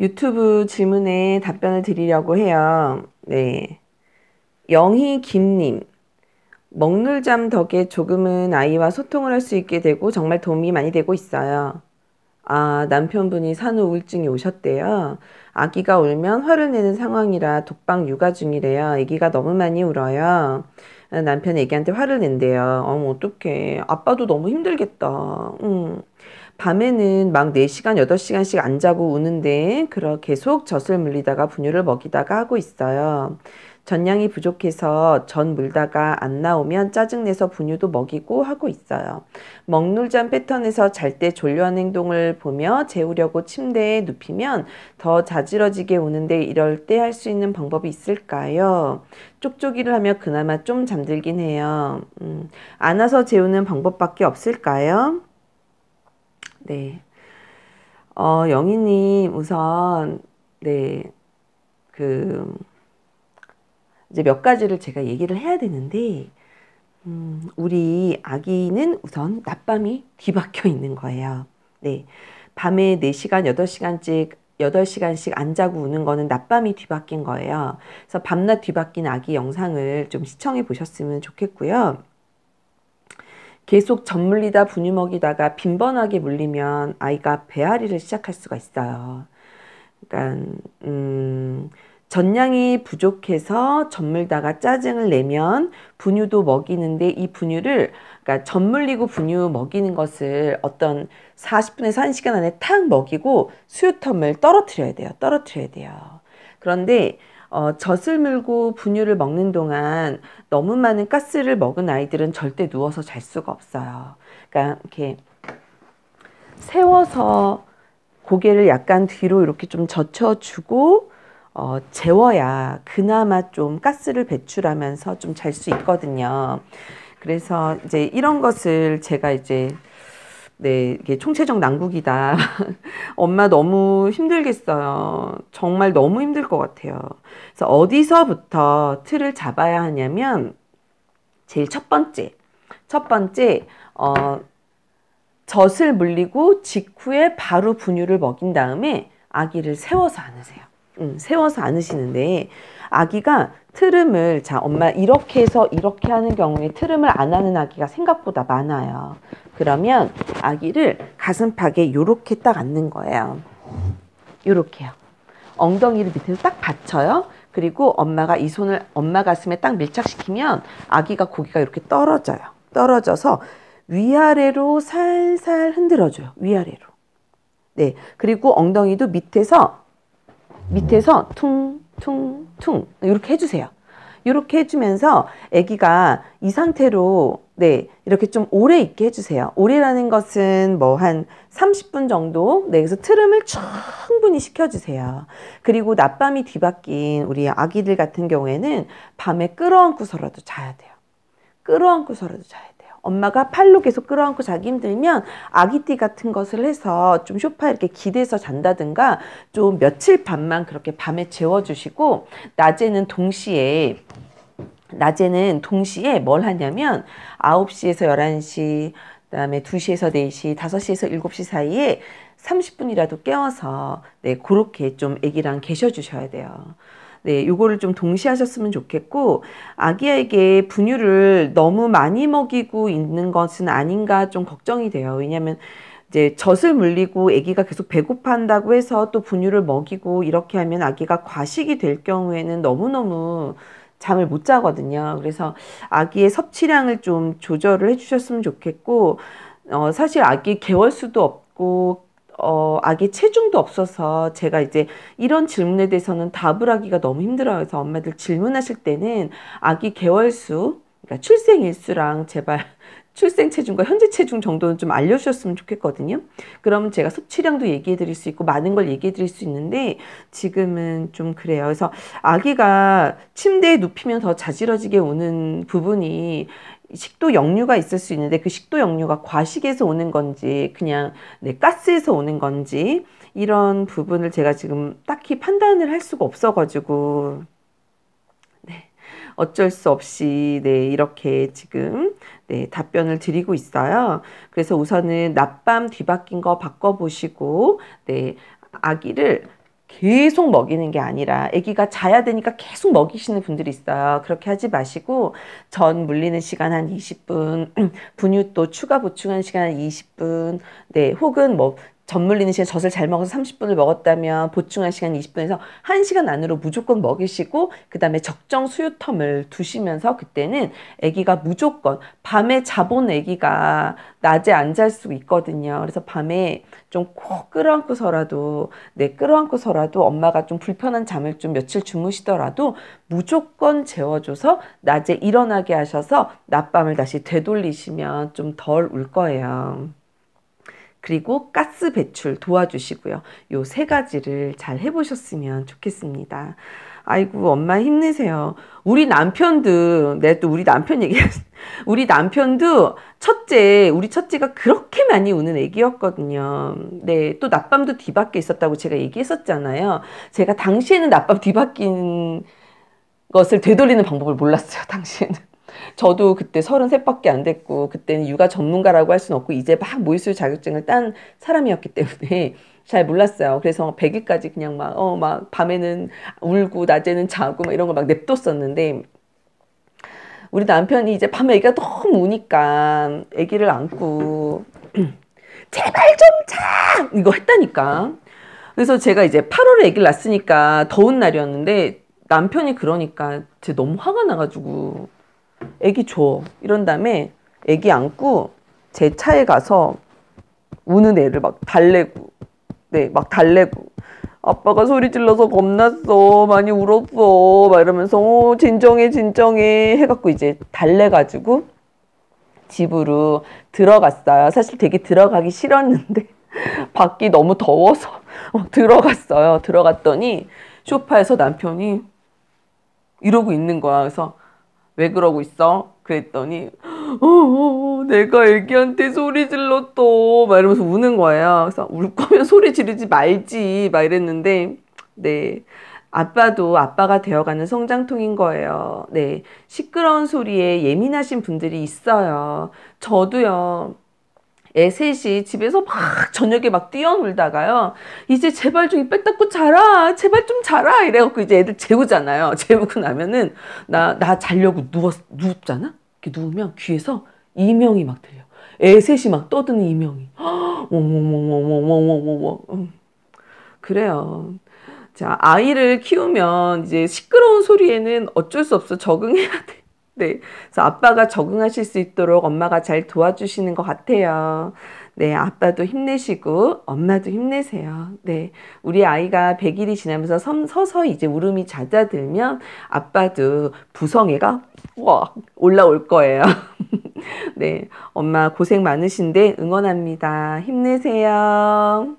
유튜브 질문에 답변을 드리려고 해요. 네. 영희 김님. 먹물잠 덕에 조금은 아이와 소통을 할 수 있게 되고 정말 도움이 많이 되고 있어요. 아, 남편분이 산후 우울증이 오셨대요. 아기가 울면 화를 내는 상황이라 독방 육아 중이래요. 아기가 너무 많이 울어요. 남편이 애기한테 화를 낸대요. 어머, 어떡해. 아빠도 너무 힘들겠다. 음. 밤에는 막 4시간, 8시간씩 안 자고 우는데 그렇게 계속 젖을 물리다가 분유를 먹이다가 하고 있어요. 전량이 부족해서 전 물다가 안 나오면 짜증내서 분유도 먹이고 하고 있어요. 먹놀잔 패턴에서 잘 때 졸려한 행동을 보며 재우려고 침대에 눕히면 더 자지러지게 우는데 이럴 때 할 수 있는 방법이 있을까요? 쪽쪽이를 하며 그나마 좀 잠들긴 해요. 음, 안아서 재우는 방법밖에 없을까요? 네. 어, 영희님, 우선, 네. 그, 이제 몇 가지를 제가 얘기를 해야 되는데, 음, 우리 아기는 우선 낮밤이 뒤바뀌어 있는 거예요. 네. 밤에 4시간, 8시간씩 8시간씩 안 자고 우는 거는 낮밤이 뒤바뀐 거예요. 그래서 밤낮 뒤바뀐 아기 영상을 좀 시청해 보셨으면 좋겠고요. 계속 젖물리다 분유 먹이다가 빈번하게 물리면 아이가 배앓이를 시작할 수가 있어요. 그러니까 음, 전량이 부족해서 젖물다가 짜증을 내면 분유도 먹이는데 이 분유를 그러니까 젖물리고 분유 먹이는 것을 어떤 40분에서 1시간 안에 탁 먹이고 수유텀을 떨어뜨려야 돼요. 떨어뜨려야 돼요. 그런데 어, 젖을 물고 분유를 먹는 동안 너무 많은 가스를 먹은 아이들은 절대 누워서 잘 수가 없어요. 그러니까 이렇게 세워서 고개를 약간 뒤로 이렇게 좀 젖혀주고 어, 재워야 그나마 좀 가스를 배출하면서 좀 잘 수 있거든요. 그래서 이제 이런 것을 제가 이제 네, 이게 총체적 난국이다. 엄마 너무 힘들겠어요. 정말 너무 힘들 것 같아요. 그래서 어디서부터 틀을 잡아야 하냐면, 제일 첫 번째. 첫 번째, 어, 젖을 물리고 직후에 바로 분유를 먹인 다음에 아기를 세워서 안으세요. 음, 세워서 안으시는데 아기가 트름을 자 엄마 이렇게 해서 이렇게 하는 경우에 트름을 안 하는 아기가 생각보다 많아요. 그러면 아기를 가슴팍에 이렇게 딱 앉는 거예요. 이렇게요. 엉덩이를 밑에서 딱 받쳐요. 그리고 엄마가 이 손을 엄마 가슴에 딱 밀착시키면 아기가 고기가 이렇게 떨어져요. 떨어져서 위아래로 살살 흔들어줘요. 위아래로. 네. 그리고 엉덩이도 밑에서 밑에서 퉁퉁퉁 이렇게 해주세요. 이렇게 해주면서 아기가 이 상태로 네 이렇게 좀 오래 있게 해주세요. 오래라는 것은 뭐 한 30분 정도 네 그래서 트름을 충분히 시켜주세요. 그리고 낮밤이 뒤바뀐 우리 아기들 같은 경우에는 밤에 끌어안고서라도 자야 돼요. 끌어안고서라도 자야 돼요. 엄마가 팔로 계속 끌어안고 자기 힘들면 아기띠 같은 것을 해서 좀 쇼파 이렇게 기대서 잔다든가 좀 며칠 밤만 그렇게 밤에 재워주시고 낮에는 동시에 낮에는 동시에 뭘 하냐면 9시에서 11시 그 다음에 2시에서 4시, 5시에서 7시 사이에 30분이라도 깨워서 네, 그렇게 좀애기랑 계셔 주셔야 돼요. 네, 요거를 좀 동시하셨으면 좋겠고 아기에게 분유를 너무 많이 먹이고 있는 것은 아닌가 좀 걱정이 돼요. 왜냐면 이제 젖을 물리고 아기가 계속 배고파한다고 해서 또 분유를 먹이고 이렇게 하면 아기가 과식이 될 경우에는 너무너무 잠을 못 자거든요. 그래서 아기의 섭취량을 좀 조절을 해주셨으면 좋겠고, 어, 사실 아기 개월 수도 없고, 어, 아기 체중도 없어서 제가 이제 이런 질문에 대해서는 답을 하기가 너무 힘들어요. 그래서 엄마들 질문하실 때는 아기 개월수, 그러니까 출생일수랑 제발 출생 체중과 현재 체중 정도는 좀 알려주셨으면 좋겠거든요. 그럼 제가 섭취량도 얘기해 드릴 수 있고 많은 걸 얘기해 드릴 수 있는데 지금은 좀 그래요. 그래서 아기가 침대에 눕히면 더 자지러지게 오는 부분이 식도 역류가 있을 수 있는데 그 식도 역류가 과식에서 오는 건지 그냥 네, 가스에서 오는 건지 이런 부분을 제가 지금 딱히 판단을 할 수가 없어가지고 어쩔 수 없이 네, 이렇게 지금 네, 답변을 드리고 있어요. 그래서 우선은 낮밤 뒤바뀐 거 바꿔보시고 네, 아기를 계속 먹이는 게 아니라 아기가 자야 되니까 계속 먹이시는 분들이 있어요. 그렇게 하지 마시고 전 물리는 시간 한 20분, 분유 또 추가 보충하는 시간 한 20분, 네, 혹은 뭐 전물리는 시간 젖을 잘 먹어서 30분을 먹었다면 보충한 시간 20분에서 1시간 안으로 무조건 먹이시고 그 다음에 적정 수유 텀을 두시면서 그때는 아기가 무조건 밤에 자본 아기가 낮에 안 잘 수 있거든요. 그래서 밤에 좀 꼭 끌어안고서라도 네 끌어안고서라도 엄마가 좀 불편한 잠을 좀 며칠 주무시더라도 무조건 재워줘서 낮에 일어나게 하셔서 낮밤을 다시 되돌리시면 좀 덜 울 거예요. 그리고 가스 배출 도와주시고요. 요 세 가지를 잘 해보셨으면 좋겠습니다. 아이고 엄마 힘내세요. 우리 남편도 내또 네, 우리 남편 얘기 우리 남편도 첫째 우리 첫째가 그렇게 많이 우는 애기였거든요. 네, 또 낮밤도 뒤바뀌 있었다고 제가 얘기했었잖아요. 제가 당시에는 낮밤 뒤바뀐 것을 되돌리는 방법을 몰랐어요. 당시에는. 저도 그때 33밖에 안 됐고 그때는 육아 전문가라고 할 수는 없고 이제 막 모의수유 자격증을 딴 사람이었기 때문에 잘 몰랐어요. 그래서 100일까지 그냥 막 어막 어, 밤에는 울고 낮에는 자고 막 이런 거 막 냅뒀었는데 우리 남편이 이제 밤에 애기가 너무 우니까 애기를 안고 제발 좀 자! 이거 했다니까. 그래서 제가 이제 8월에 애기를 낳았으니까 더운 날이었는데 남편이 그러니까 제 너무 화가 나가지고 애기 줘. 이런 다음에 애기 안고 제 차에 가서 우는 애를 막 달래고 네, 막 달래고 아빠가 소리 질러서 겁났어. 많이 울었어. 막 이러면서 어, 진정해 진정해 해 갖고 이제 달래 가지고 집으로 들어갔어요. 사실 되게 들어가기 싫었는데 밖이 너무 더워서 들어갔어요. 들어갔더니 쇼파에서 남편이 이러고 있는 거야. 그래서 왜 그러고 있어? 그랬더니 어, 어, 어, 내가 애기한테 소리 질렀어 막 이러면서 우는 거예요. 그래서 울 거면 소리 지르지 말지 막 이랬는데 네 아빠도 아빠가 되어가는 성장통인 거예요. 네 시끄러운 소리에 예민하신 분들이 있어요. 저도요. 애 예, 셋이 집에서 막 저녁에 막 뛰어놀다가요. 이제 제발 좀 이빨 닦고 자라. 제발 좀 자라. 이래갖고 이제 애들 재우잖아요. 재우고 나면은 나, 나 자려고 누워, 누잖아 이렇게 누우면 귀에서 이명이 막 들려. 애 셋이 막 떠드는 이명이. 그래요. 자, 아이를 키우면 이제 시끄러운 소리에는 어쩔 수 없어 적응해야 돼. 네. 그래서 아빠가 적응하실 수 있도록 엄마가 잘 도와주시는 것 같아요. 네. 아빠도 힘내시고, 엄마도 힘내세요. 네. 우리 아이가 100일이 지나면서 섬, 서서 이제 울음이 잦아들면 아빠도 부성애가 와 올라올 거예요. 네. 엄마 고생 많으신데 응원합니다. 힘내세요.